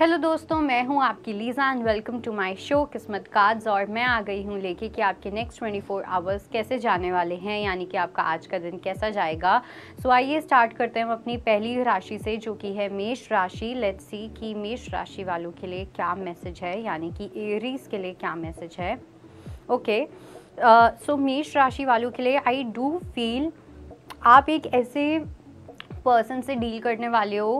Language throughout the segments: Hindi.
हेलो दोस्तों मैं हूं आपकी Lisa and welcome to my show किस्मत कार्ड्स और मैं आ गई हूं लेके कि आपके नेक्स्ट 24 आवर्स कैसे जाने वाले हैं यानी कि आपका आज का दिन कैसा जाएगा सो आइए स्टार्ट करते हैं हम अपनी पहली राशि से जो कि है मेष राशि लेट्स सी कि मेष राशि वालों के लिए क्या मैसेज है यानी कि एरीज के लिए क्या मैसेज है ओके सो uh, मेष राशि वालों के लिए आई डू फील आप एक ऐसे पर्सन से डील करने वाले हो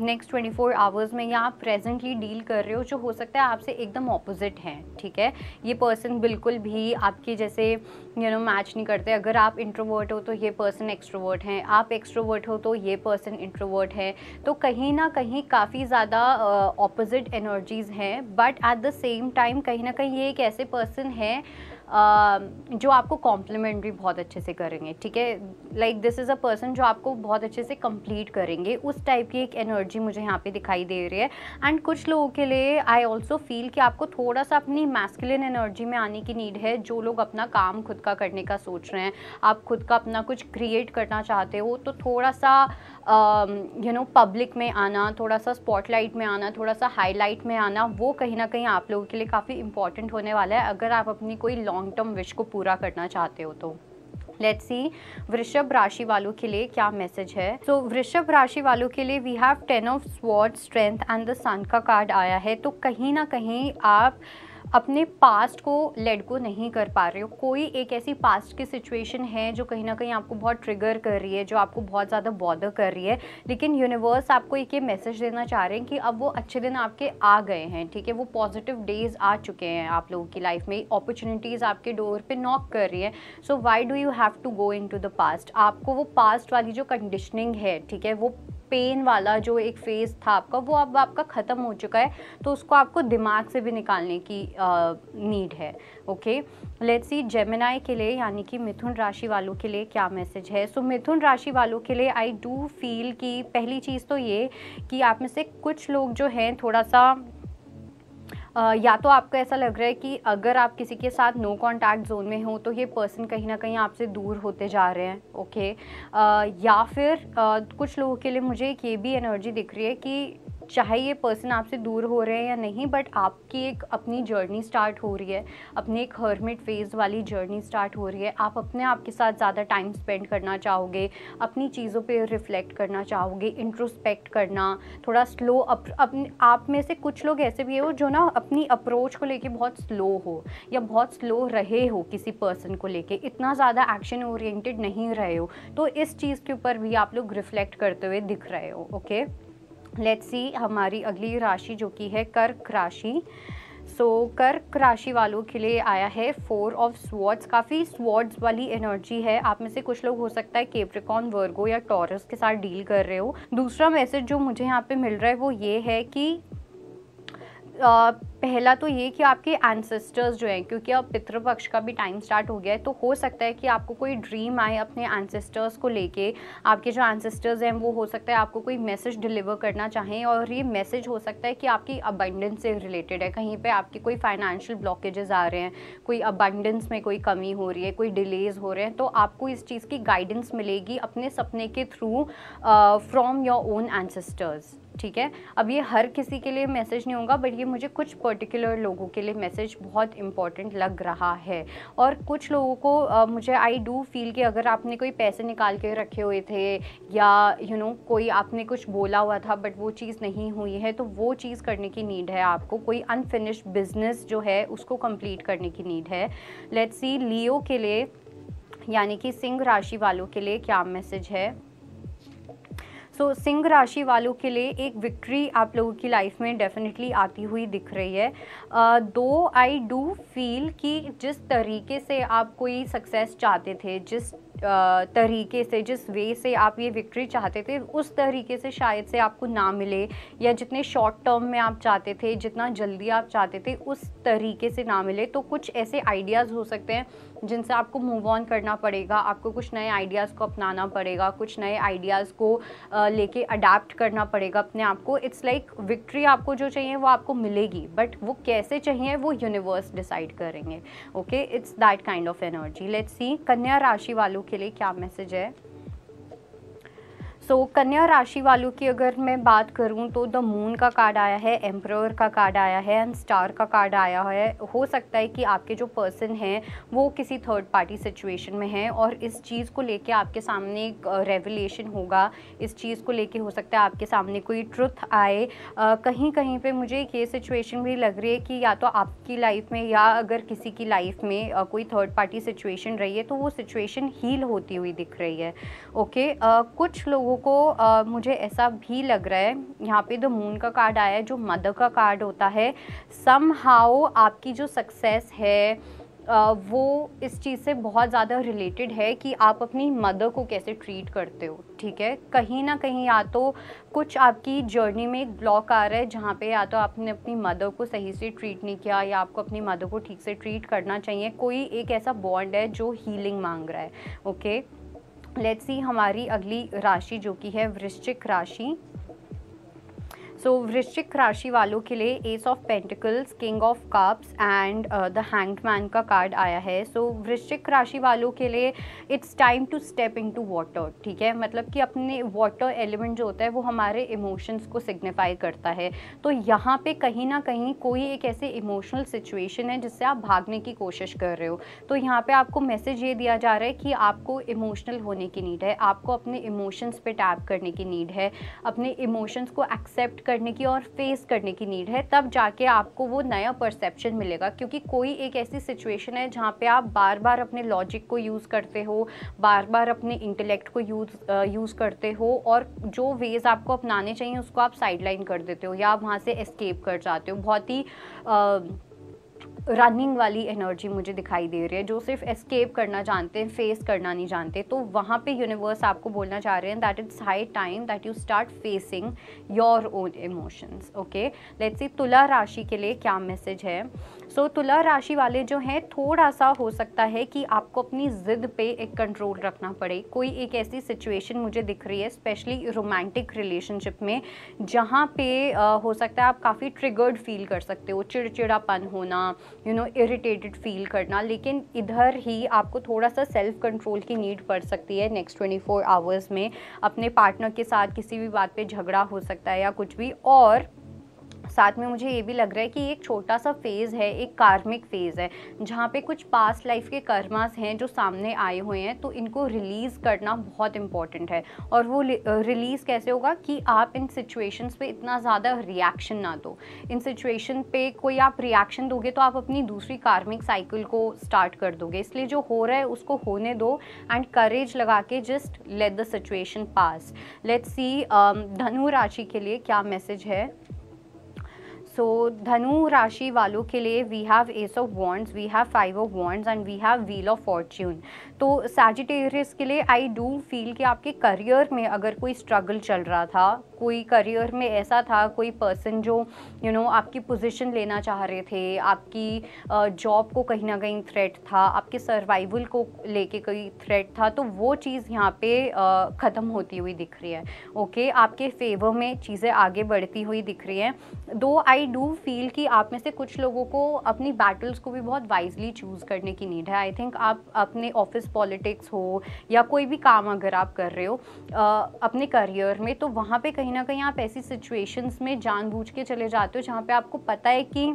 नेक्स्ट ट्वेंटी फोर आवर्स में या आप प्रेजेंटली डील कर रहे हो जो हो सकता है आपसे एकदम ऑपोजिट हैं ठीक है ये पर्सन बिल्कुल भी आपके जैसे यू नो मैच नहीं करते अगर आप इंट्रोवर्ट हो तो ये पर्सन एक्सट्रोवर्ट हैं आप एक्सट्रोवर्ट हो तो ये पर्सन इंट्रोवर्ट है तो कहीं ना कहीं काफ़ी ज़्यादा ऑपोजिट एनर्जीज़ हैं but at the same time कहीं ना कहीं ये एक ऐसे पर्सन है जो आपको कॉम्प्लीमेंट्री बहुत अच्छे से करेंगे ठीक है like this is a person जो आपको बहुत अच्छे से कंप्लीट करेंगे उस टाइप की एक एनर्जी मुझे यहाँ पे दिखाई दे रही है एंड कुछ लोगों के लिए आई ऑल्सो फील कि आपको थोड़ा सा अपनी मैस्कुलिन एनर्जी में आने की नीड है जो लोग अपना काम खुद का करने का सोच रहे हैं आप खुद का अपना कुछ क्रिएट करना चाहते हो तो थोड़ा सा यू नो पब्लिक में आना थोड़ा सा स्पॉटलाइट में आना थोड़ा सा हाईलाइट में आना वो कहीं ना कहीं आप लोगों के लिए काफ़ी इंपॉर्टेंट होने वाला है अगर आप अपनी कोई लॉन्ग लॉन्ग टर्म विश को पूरा करना चाहते हो तो लेट सी वृषभ राशि वालों के लिए क्या मैसेज है सो so, वृषभ राशि वालों के लिए we have ten of sword strength and the sun का कार्ड आया है तो कहीं ना कहीं आप अपने पास्ट को लेट को नहीं कर पा रहे हो कोई एक ऐसी पास्ट की सिचुएशन है जो कहीं ना कहीं आपको बहुत ट्रिगर कर रही है जो आपको बहुत ज़्यादा बॉदर कर रही है लेकिन यूनिवर्स आपको एक ये मैसेज देना चाह रहे हैं कि अब वो अच्छे दिन आपके आ गए हैं ठीक है वो पॉजिटिव डेज आ चुके हैं आप लोगों की लाइफ में अपॉर्चुनिटीज़ आपके डोर पर नॉक कर रही है so why do you have to go into the past आपको वो पास्ट वाली जो कंडीशनिंग है ठीक है वो पेन वाला जो एक फेज़ था आपका वो अब आपका ख़त्म हो चुका है तो उसको आपको दिमाग से भी निकालने की नीड है ओके लेट्स सी जेमिनाई के लिए यानी कि मिथुन राशि वालों के लिए क्या मैसेज है सो so, मिथुन राशि वालों के लिए आई डू फील कि पहली चीज़ तो ये कि आप में से कुछ लोग जो हैं थोड़ा सा या तो आपको ऐसा लग रहा है कि अगर आप किसी के साथ नो कॉन्टैक्ट जोन में हो तो ये पर्सन कहीं ना कहीं आपसे दूर होते जा रहे हैं ओके या फिर कुछ लोगों के लिए मुझे एक ये भी एनर्जी दिख रही है कि चाहे ये पर्सन आपसे दूर हो रहे हैं या नहीं बट आपकी एक अपनी जर्नी स्टार्ट हो रही है अपनी एक हर्मिट फेज़ वाली जर्नी स्टार्ट हो रही है आप अपने आप के साथ ज़्यादा टाइम स्पेंड करना चाहोगे अपनी चीज़ों पे रिफ्लेक्ट करना चाहोगे इंट्रोस्पेक्ट करना थोड़ा स्लो अप, अप, आप में से कुछ लोग ऐसे भी हो जो ना अपनी अप्रोच को लेके बहुत स्लो हो या बहुत स्लो रहे हो किसी पर्सन को लेके इतना ज़्यादा एक्शन ओरिएंटेड नहीं रहे हो तो इस चीज़ के ऊपर भी आप लोग रिफ्लेक्ट करते हुए दिख रहे हो ओके okay? लेट्स सी हमारी अगली राशि जो कि है कर्क राशि सो so, कर्क राशि वालों के लिए आया है फोर ऑफ स्वॉर्ड्स काफ़ी स्वॉर्ड्स वाली एनर्जी है आप में से कुछ लोग हो सकता है केप्रिकॉन वर्गो या टॉरस के साथ डील कर रहे हो दूसरा मैसेज जो मुझे यहाँ पे मिल रहा है वो ये है कि पहला तो ये कि आपके एंसेस्टर्स जो हैं क्योंकि अब पितृपक्ष का भी टाइम स्टार्ट हो गया है तो हो सकता है कि आपको कोई ड्रीम आए अपने एंसेस्टर्स को लेके आपके जो एंसेस्टर्स हैं वो हो सकता है आपको कोई मैसेज डिलीवर करना चाहें और ये मैसेज हो सकता है कि आपकी अबंडेंस से रिलेटेड है कहीं पर आपके कोई फाइनेंशियल ब्लॉकेजेस आ रहे हैं कोई अबंडेंस में कोई कमी हो रही है कोई डिलेज़ हो रहे हैं तो आपको इस चीज़ की गाइडेंस मिलेगी अपने सपने के through from your own ancestors ठीक है अब ये हर किसी के लिए मैसेज नहीं होगा बट ये मुझे कुछ पर्टिकुलर लोगों के लिए मैसेज बहुत इंपॉर्टेंट लग रहा है और कुछ लोगों को आ, मुझे आई डू फील कि अगर आपने कोई पैसे निकाल के रखे हुए थे या यू you नो know, कोई आपने कुछ बोला हुआ था बट वो चीज़ नहीं हुई है तो वो चीज़ करने की नीड है आपको कोई अनफिनिश्ड बिजनेस जो है उसको कंप्लीट करने की नीड है लेट्स सी लियो के लिए यानी कि सिंह राशि वालों के लिए क्या मैसेज है सो so, सिंह राशि वालों के लिए एक विक्ट्री आप लोगों की लाइफ में डेफिनेटली आती हुई दिख रही है दो आई डू फील कि जिस तरीके से आप कोई सक्सेस चाहते थे जिस तरीके से जिस वे से आप ये विक्ट्री चाहते थे उस तरीके से शायद से आपको ना मिले या जितने शॉर्ट टर्म में आप चाहते थे जितना जल्दी आप चाहते थे उस तरीके से ना मिले तो कुछ ऐसे आइडियाज़ हो सकते हैं जिनसे आपको मूव ऑन करना पड़ेगा आपको कुछ नए आइडियाज़ को अपनाना पड़ेगा कुछ नए आइडियाज़ को लेके अडेप्ट करना पड़ेगा अपने आप को इट्स लाइक विक्ट्री आपको जो चाहिए वो आपको मिलेगी बट वो कैसे चाहिए वो यूनिवर्स डिसाइड करेंगे okay it's that kind of energy let's see कन्या राशि वालों के लिए क्या मैसेज है सो so, कन्या राशि वालों की अगर मैं बात करूं तो द मून का कार्ड आया है एम्प्रर का कार्ड आया है एंड स्टार का कार्ड आया है हो सकता है कि आपके जो पर्सन हैं वो किसी थर्ड पार्टी सिचुएशन में है और इस चीज़ को लेके आपके सामने एक रेवलेशन होगा इस चीज़ को लेके हो सकता है आपके सामने कोई ट्रुथ आए आ, कहीं कहीं पर मुझे एक ये सिचुएशन भी लग रही है कि या तो आपकी लाइफ में या अगर किसी की लाइफ में आ, कोई थर्ड पार्टी सिचुएशन रही है तो वो सिचुएशन हील होती हुई दिख रही है ओके आ, कुछ लोगों लोगों को आ, मुझे ऐसा भी लग रहा है यहाँ पे द मून का कार्ड आया है जो मदर का कार्ड होता है सम हाउ आपकी जो सक्सेस है आ, वो इस चीज़ से बहुत ज़्यादा रिलेटेड है कि आप अपनी मदर को कैसे ट्रीट करते हो ठीक है कहीं ना कहीं या तो कुछ आपकी जर्नी में एक ब्लॉक आ रहा है जहाँ पे या तो आपने अपनी मदर को सही से ट्रीट नहीं किया या आपको अपनी मदर को ठीक से ट्रीट करना चाहिए कोई एक ऐसा बॉन्ड है जो हीलिंग मांग रहा है ओके लेट्स सी हमारी अगली राशि जो कि है वृश्चिक राशि सो वृश्चिक राशि वालों के लिए ace of pentacles king of cups and the hanged man का कार्ड आया है सो so, वृश्चिक राशि वालों के लिए it's time to step into water ठीक है मतलब कि अपने वाटर एलिमेंट जो होता है वो हमारे इमोशंस को सिग्निफाई करता है तो यहाँ पे कहीं ना कहीं कोई एक ऐसे इमोशनल सिचुएशन है जिससे आप भागने की कोशिश कर रहे हो तो यहाँ पे आपको मैसेज ये दिया जा रहा है कि आपको इमोशनल होने की नीड है आपको अपने इमोशंस पे टैप करने की नीड है अपने इमोशंस को एक्सेप्ट कर करने की और फेस करने की नीड है तब जाके आपको वो नया परसेप्शन मिलेगा क्योंकि कोई एक ऐसी सिचुएशन है जहाँ पे आप बार बार अपने लॉजिक को यूज़ करते हो बार बार अपने इंटेलेक्ट को यूज़ यूज़ करते हो और जो वेज़ आपको अपनाने चाहिए उसको आप साइडलाइन कर देते हो या आप वहाँ से एस्केप कर जाते हो बहुत ही आ, रनिंग वाली एनर्जी मुझे दिखाई दे रही है जो सिर्फ एस्केप करना जानते हैं फेस करना नहीं जानते तो वहाँ पे यूनिवर्स आपको बोलना चाह रहे हैं that it's high time that you start facing your own emotions okay let's see तुला राशि के लिए क्या मैसेज है सो so, तुला राशि वाले जो हैं थोड़ा सा हो सकता है कि आपको अपनी ज़िद पे एक कंट्रोल रखना पड़े कोई एक ऐसी सिचुएशन मुझे दिख रही है स्पेशली रोमांटिक रिलेशनशिप में जहाँ पे आ, हो सकता है आप काफ़ी ट्रिगर्ड फील कर सकते हो चिड़चिड़ापन होना यू नो इरिटेटेड फील करना लेकिन इधर ही आपको थोड़ा सा सेल्फ कंट्रोल की नीड पड़ सकती है नेक्स्ट 24 आवर्स में अपने पार्टनर के साथ किसी भी बात पे झगड़ा हो सकता है या कुछ भी और साथ में मुझे ये भी लग रहा है कि एक छोटा सा फेज़ है एक कार्मिक फेज़ है जहाँ पे कुछ पास्ट लाइफ के कर्मास हैं जो सामने आए हुए हैं तो इनको रिलीज़ करना बहुत इंपॉर्टेंट है और वो रिलीज़ कैसे होगा कि आप इन सिचुएशंस पे इतना ज़्यादा रिएक्शन ना दो इन सिचुएशन पे कोई आप रिएक्शन दोगे तो आप अपनी दूसरी कार्मिक साइकिल को स्टार्ट कर दोगे इसलिए जो हो रहा है उसको होने दो एंड करेज लगा के just let the situation pass let's see धनु राशि के लिए क्या मैसेज है सो धनु राशि वालों के लिए we have ace of wands we have five of wands and we have wheel of fortune तो सैजिटेरियस के लिए आई डू फील कि आपके करियर में अगर कोई स्ट्रगल चल रहा था कोई करियर में ऐसा था कोई पर्सन जो यू you नो know, आपकी पोजीशन लेना चाह रहे थे आपकी जॉब को कहीं ना कहीं थ्रेट था आपके सर्वाइवल को लेके कोई थ्रेट था तो वो चीज़ यहाँ पे ख़त्म होती हुई दिख रही है ओके okay? आपके फेवर में चीज़ें आगे बढ़ती हुई दिख रही हैं दो आई आई डू फील कि आप में से कुछ लोगों को अपनी बैटल्स को भी बहुत वाइजली चूज़ करने की नीड है आई थिंक आप अपने ऑफिस पॉलिटिक्स हो या कोई भी काम अगर आप कर रहे हो आ, अपने करियर में तो वहाँ पे कहीं ना कहीं आप ऐसी सिचुएशंस में जानबूझ के चले जाते हो जहाँ पे आपको पता है कि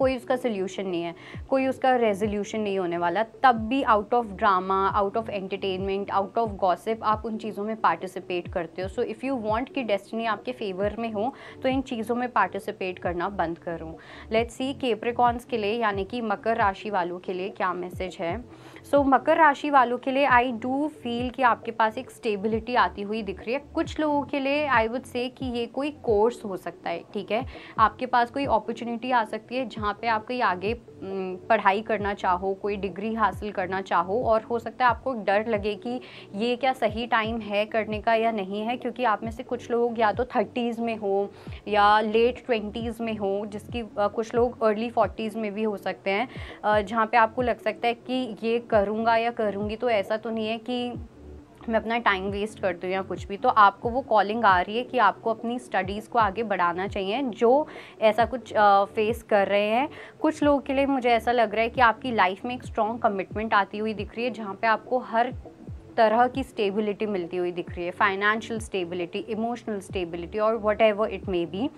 कोई उसका सोल्यूशन नहीं है कोई उसका रेजोल्यूशन नहीं होने वाला तब भी out of drama out of entertainment out of gossip आप उन चीज़ों में पार्टिसिपेट करते हो सो इफ़ यू वॉन्ट कि डेस्टिनी आपके फेवर में हो तो इन चीज़ों में पार्टिसिपेट करना बंद करूँ लेट्स सी केप्रिकॉन्स के लिए यानी कि मकर राशि वालों के लिए क्या मैसेज है सो so, मकर राशि वालों के लिए आई डू फील कि आपके पास एक स्टेबिलिटी आती हुई दिख रही है कुछ लोगों के लिए आई वुड से कि ये कोई कोर्स हो सकता है ठीक है आपके पास कोई अपॉर्चुनिटी आ सकती है जहाँ जहाँ पे आप कहीं आगे पढ़ाई करना चाहो कोई डिग्री हासिल करना चाहो और हो सकता है आपको डर लगे कि ये क्या सही टाइम है करने का या नहीं है क्योंकि आप में से कुछ लोग या तो थर्टीज़ में हो या लेट ट्वेंटीज़ में हो जिसकी कुछ लोग अर्ली फोर्टीज़ में भी हो सकते हैं जहाँ पे आपको लग सकता है कि ये करूँगा या करूँगी तो ऐसा तो नहीं है कि मैं अपना टाइम वेस्ट करती हूँ या कुछ भी तो आपको वो कॉलिंग आ रही है कि आपको अपनी स्टडीज़ को आगे बढ़ाना चाहिए जो ऐसा कुछ फेस कर रहे हैं कुछ लोगों के लिए मुझे ऐसा लग रहा है कि आपकी लाइफ में एक स्ट्रॉन्ग कमिटमेंट आती हुई दिख रही है जहाँ पे आपको हर तरह की स्टेबिलिटी मिलती हुई दिख रही है फाइनेंशियल स्टेबिलिटी इमोशनल स्टेबिलिटी और whatever it may be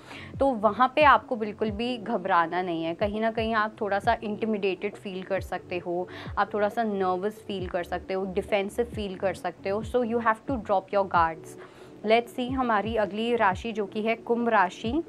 तो वहाँ पे आपको बिल्कुल भी घबराना नहीं है कहीं ना कहीं आप थोड़ा सा इंटिमिडेटेड फील कर सकते हो आप थोड़ा सा नर्वस फील कर सकते हो डिफेंसिव फील कर सकते हो so you have to drop your guards let's see हमारी अगली राशि जो कि है कुंभ राशि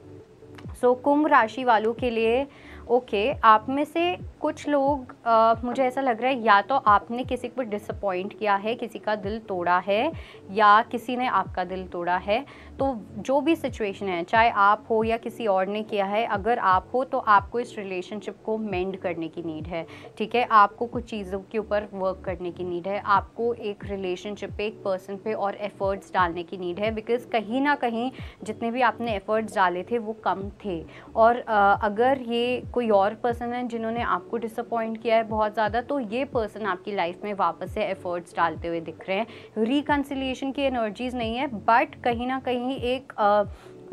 सो so, कुंभ राशि वालों के लिए ओके okay, आप में से कुछ लोग आ, मुझे ऐसा लग रहा है या तो आपने किसी को डिसअपॉइंट किया है किसी का दिल तोड़ा है या किसी ने आपका दिल तोड़ा है तो जो भी सिचुएशन है चाहे आप हो या किसी और ने किया है अगर आप हो तो आपको इस रिलेशनशिप को मेंड करने की नीड है ठीक है आपको कुछ चीज़ों के ऊपर वर्क करने की नीड है आपको एक रिलेशनशिप पे एक पर्सन पे और एफ़र्ट्स डालने की नीड है बिकॉज़ कहीं ना कहीं जितने भी आपने एफ़र्ट्स डाले थे वो कम थे और आ, अगर ये कोई और पर्सन है जिन्होंने आपको डिसअपॉइंट किया है बहुत ज़्यादा तो ये पर्सन आपकी लाइफ में वापस से एफर्ट्स डालते हुए दिख रहे हैं रिकन्सिलेशन की एनर्जीज़ नहीं है बट कहीं ना कहीं एक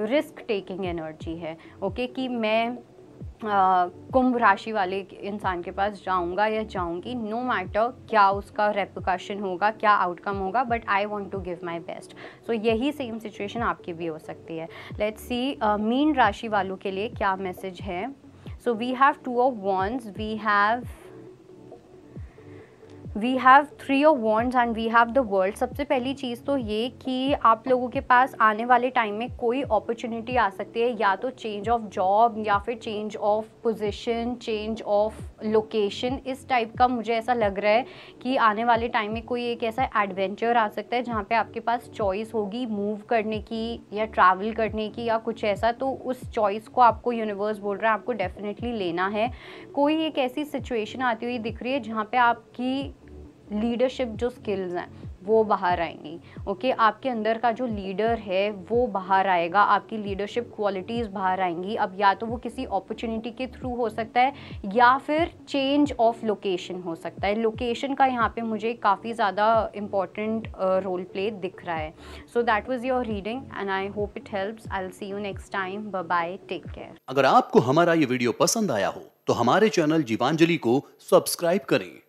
रिस्क टेकिंग एनर्जी है ओके okay? कि मैं कुंभ राशि वाले इंसान के पास जाऊंगा या जाऊंगी नो मैटर क्या उसका रेपिकॉशन होगा क्या आउटकम होगा but I want to give my best so यही सेम सिचुएशन आपकी भी हो सकती है लेट्स सी मीन राशि वालों के लिए क्या मैसेज है So we have two of wands, we have we have three of wands and we have the world सबसे पहली चीज़ तो ये कि आप लोगों के पास आने वाले टाइम में कोई अपॉर्चुनिटी आ सकती है या तो चेंज ऑफ जॉब या फिर change of position change of location इस टाइप का मुझे ऐसा लग रहा है कि आने वाले टाइम में कोई एक ऐसा एडवेंचर आ सकता है जहाँ पे आपके पास चॉइस होगी मूव करने की या ट्रैवल करने की या कुछ ऐसा तो उस चॉइस को आपको यूनिवर्स बोल रहा है आपको डेफिनेटली लेना है कोई एक ऐसी सिचुएशन आती हुई दिख रही है जहाँ पर आपकी लीडरशिप जो स्किल्स हैं वो बाहर आएंगी ओके आपके अंदर का जो लीडर है वो बाहर आएगा आपकी लीडरशिप क्वालिटीज़ बाहर आएंगी अब या तो वो किसी अपॉर्चुनिटी के थ्रू हो सकता है या फिर चेंज ऑफ लोकेशन हो सकता है लोकेशन का यहाँ पे मुझे काफ़ी ज़्यादा इम्पॉर्टेंट रोल प्ले दिख रहा है so that was your reading and I hope it helps I see you next time bye take care अगर आपको हमारा ये वीडियो पसंद आया हो तो हमारे चैनल जीवांजलि को सब्सक्राइब करें